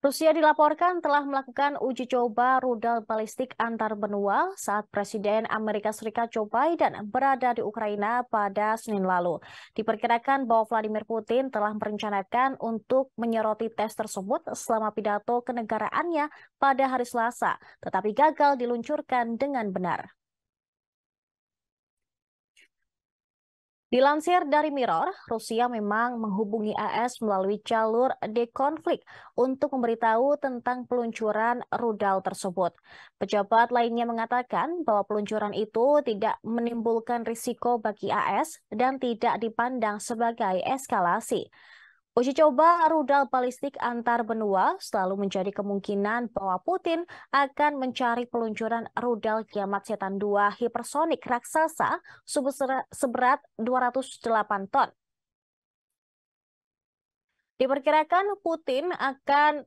Rusia dilaporkan telah melakukan uji coba rudal balistik antar benua saat Presiden Amerika Serikat Joe Biden berada di Ukraina pada Senin lalu. Diperkirakan bahwa Vladimir Putin telah merencanakan untuk menyoroti tes tersebut selama pidato kenegaraannya pada hari Selasa, tetapi gagal diluncurkan dengan benar. Dilansir dari Mirror, Rusia memang menghubungi AS melalui jalur dekonflik untuk memberitahu tentang peluncuran rudal tersebut. Pejabat lainnya mengatakan bahwa peluncuran itu tidak menimbulkan risiko bagi AS dan tidak dipandang sebagai eskalasi. Uji coba rudal balistik antar benua selalu menjadi kemungkinan bahwa Putin akan mencari peluncuran rudal kiamat setan 2 hipersonik raksasa seberat 208 ton. Diperkirakan Putin akan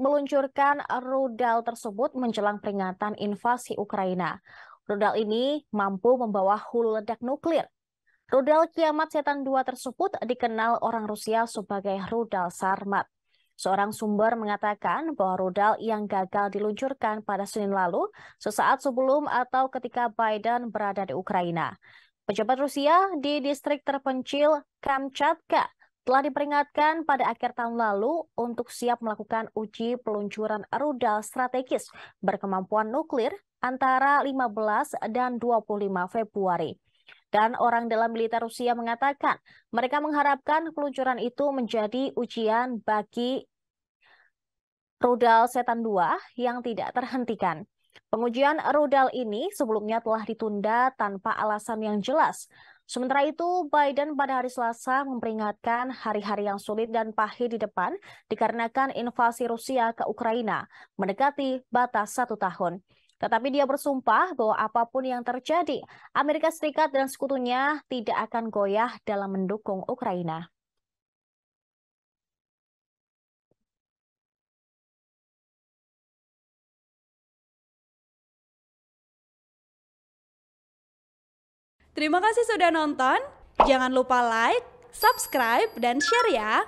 meluncurkan rudal tersebut menjelang peringatan invasi Ukraina. Rudal ini mampu membawa hulu ledak nuklir Rudal Kiamat Setan dua tersebut dikenal orang Rusia sebagai rudal Sarmat. Seorang sumber mengatakan bahwa rudal yang gagal diluncurkan pada Senin lalu, sesaat sebelum atau ketika Biden berada di Ukraina. Pejabat Rusia di distrik terpencil Kamchatka telah diperingatkan pada akhir tahun lalu untuk siap melakukan uji peluncuran rudal strategis berkemampuan nuklir antara 15 dan 25 Februari dan orang dalam militer Rusia mengatakan mereka mengharapkan peluncuran itu menjadi ujian bagi rudal Setan 2 yang tidak terhentikan. Pengujian rudal ini sebelumnya telah ditunda tanpa alasan yang jelas. Sementara itu, Biden pada hari Selasa memperingatkan hari-hari yang sulit dan pahit di depan dikarenakan invasi Rusia ke Ukraina mendekati batas satu tahun. Tetapi dia bersumpah bahwa apapun yang terjadi, Amerika Serikat dan sekutunya tidak akan goyah dalam mendukung Ukraina. Terima kasih sudah nonton. Jangan lupa like, subscribe, dan share ya.